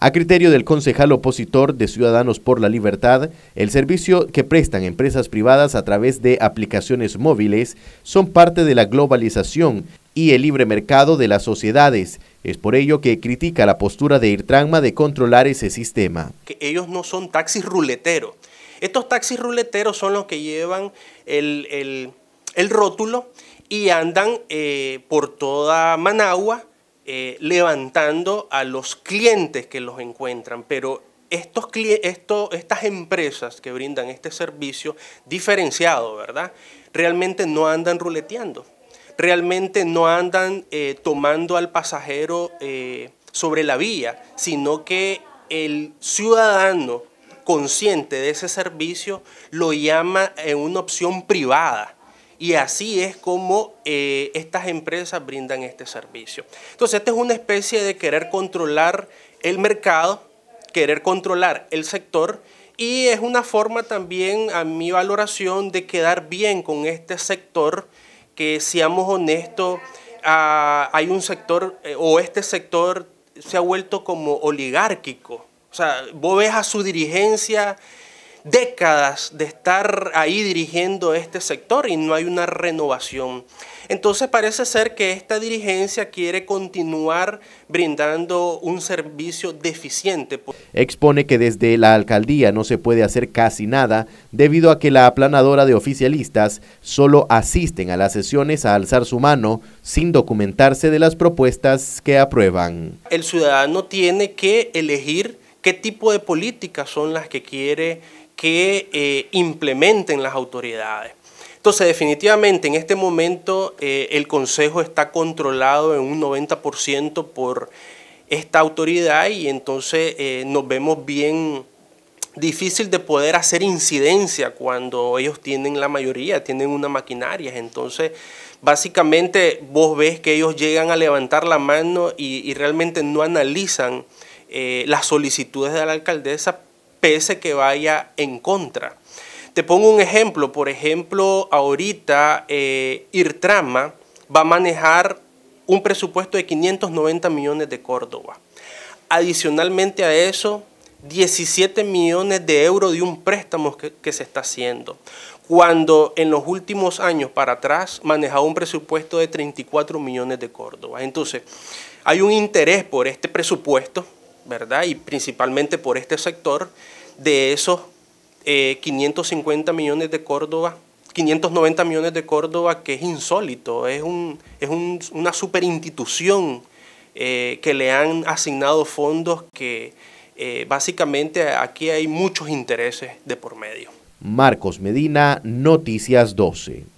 A criterio del concejal opositor de Ciudadanos por la Libertad, el servicio que prestan empresas privadas a través de aplicaciones móviles son parte de la globalización y el libre mercado de las sociedades. Es por ello que critica la postura de Irtranma de controlar ese sistema. Que ellos no son taxis ruleteros. Estos taxis ruleteros son los que llevan el, rótulo y andan eh, por toda Managua eh, levantando a los clientes que los encuentran, pero estos, esto, estas empresas que brindan este servicio diferenciado, ¿verdad? Realmente no andan ruleteando, realmente no andan eh, tomando al pasajero eh, sobre la vía, sino que el ciudadano consciente de ese servicio lo llama en una opción privada y así es como eh, estas empresas brindan este servicio. Entonces, esta es una especie de querer controlar el mercado, querer controlar el sector y es una forma también, a mi valoración, de quedar bien con este sector, que seamos honestos, ah, hay un sector eh, o este sector se ha vuelto como oligárquico. O sea, vos ves a su dirigencia décadas de estar ahí dirigiendo este sector y no hay una renovación. Entonces parece ser que esta dirigencia quiere continuar brindando un servicio deficiente. Expone que desde la alcaldía no se puede hacer casi nada debido a que la aplanadora de oficialistas solo asisten a las sesiones a alzar su mano sin documentarse de las propuestas que aprueban. El ciudadano tiene que elegir qué tipo de políticas son las que quiere que eh, implementen las autoridades. Entonces, definitivamente en este momento eh, el Consejo está controlado en un 90% por esta autoridad y entonces eh, nos vemos bien difícil de poder hacer incidencia cuando ellos tienen la mayoría, tienen una maquinaria. Entonces, básicamente vos ves que ellos llegan a levantar la mano y, realmente no analizan las solicitudes de la alcaldesa pese que vaya en contra. Te pongo un ejemplo, por ejemplo, ahorita eh, IRTRAMA va a manejar un presupuesto de 590 millones de Córdoba. Adicionalmente a eso, 17 millones de euros de un préstamo que, que, se está haciendo. Cuando en los últimos años para atrás manejaba un presupuesto de 34 millones de Córdoba. Entonces, hay un interés por este presupuesto y principalmente por este sector, de esos 550 eh, millones de Córdoba, 590 millones de Córdoba, que es insólito, es, es una superinstitución institución eh, que le han asignado fondos que eh, básicamente aquí hay muchos intereses de por medio. Marcos Medina, Noticias 12.